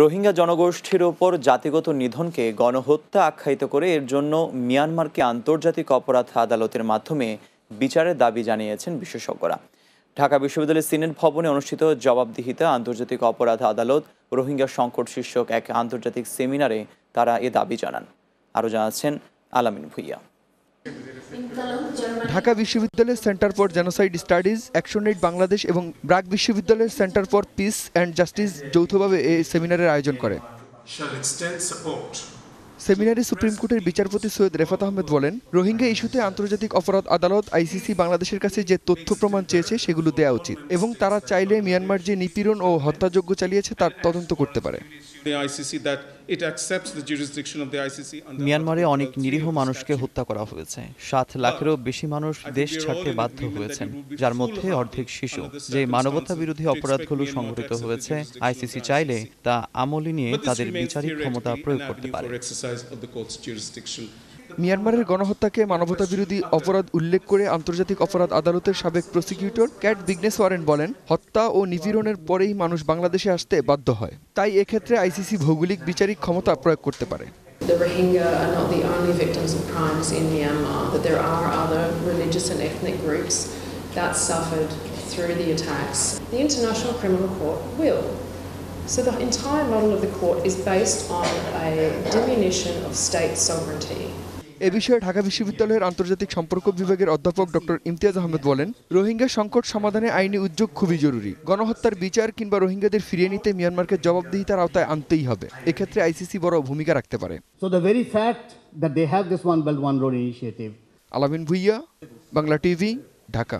রোহিঙ্গা জনগোষ্ঠীর ওপর জাতিগত নিধনকে গণহত্যা আখ্যায়িত করে এর জন্য মিয়ানমারকে আন্তর্জাতিক অপরাধ আদালতের মাধ্যমে বিচারের দাবি জানিয়েছেন বিশেষজ্ঞরা ঢাকা বিশ্ববিদ্যালয়ের সিনেট ভবনে অনুষ্ঠিত জবাবদিহিতা আন্তর্জাতিক অপরাধ আদালত রোহিঙ্গা সংকট শীর্ষক এক আন্তর্জাতিক সেমিনারে তারা এ দাবি জানান আরও জানাচ্ছেন আলামিন ভুইয়া ঢাকা বিশ্ববিদ্যালয়ের centre for genocide studies action aid Bangladesh এবং ব্রাক বিশ্ববিদ্যালয়ের centre for peace and justice যৌথভাবে এই সেমিনারের আয়োজন করে সেমিনারে সুপ্রিম কোর্টের বিচারপতি সৈয়দ রেফাত আহমেদ বলেন রোহিঙ্গা ইস্যুতে আন্তর্জাতিক অপরাধ আদালত আইসিসি বাংলাদেশের কাছে যে তথ্য প্রমাণ চেয়েছে সেগুলো দেওয়া উচিত এবং তারা চাইলে মিয়ানমার যে নিপীড়ন ও হত্যাযজ্ঞ চালিয়েছে তার তদন্ত করতে পারে মিয়ানমারে অনেক নিরীহ মানুষকে হত্যা করা হয়েছে সাত লাখেরও বেশি মানুষ দেশ ছাড়তে বাধ্য হয়েছেন যার মধ্যে অর্ধেক শিশু যে মানবতা বিরোধী অপরাধগুলো সংঘটিত হয়েছে আইসিসি চাইলে তা আমলে নিয়ে তাদের বিচারিক ক্ষমতা প্রয়োগ করতে পারে মিয়ানমারের গণহত্যাকে মানবতা বিরোধী অপরাধ উল্লেখ করে আন্তর্জাতিক অপরাধ আদালতের সাবেক প্রসিকিউটর ক্যাট বিগনেস ওয়ারেন বলেন হত্যা ও নিপীড়নের পরেই মানুষ বাংলাদেশে আসতে বাধ্য হয় তাই এক্ষেত্রে আইসিসি ভৌগোলিক বিচারিক ক্ষমতা প্রয়োগ করতে পারে The Rohingya are not the only victims of crimes in Myanmar, that there are other religious and ethnic groups that suffered through the attacks. The International Criminal Court will So the entire model of the court is based on a diminution of state sovereignty এ বিষয়ে ঢাকা বিশ্ববিদ্যালয়ের আন্তর্জাতিক সম্পর্ক বিভাগের অধ্যাপক doctor Imtiaz Ahmed বলেন রোহিঙ্গা সংকট সমাধানে আইনি উদ্যোগ খুবই জরুরি গণহত্যার বিচার কিংবা রোহিঙ্গাদের ফিরিয়ে নিতে মিয়ানমারকে জবাবদিহিতার আওতায় আনতেই হবে এক্ষেত্রে আইসিসি বড় ভূমিকা রাখতে পারে আলামিন ভুইয়া বাংলা টিভি ঢাকা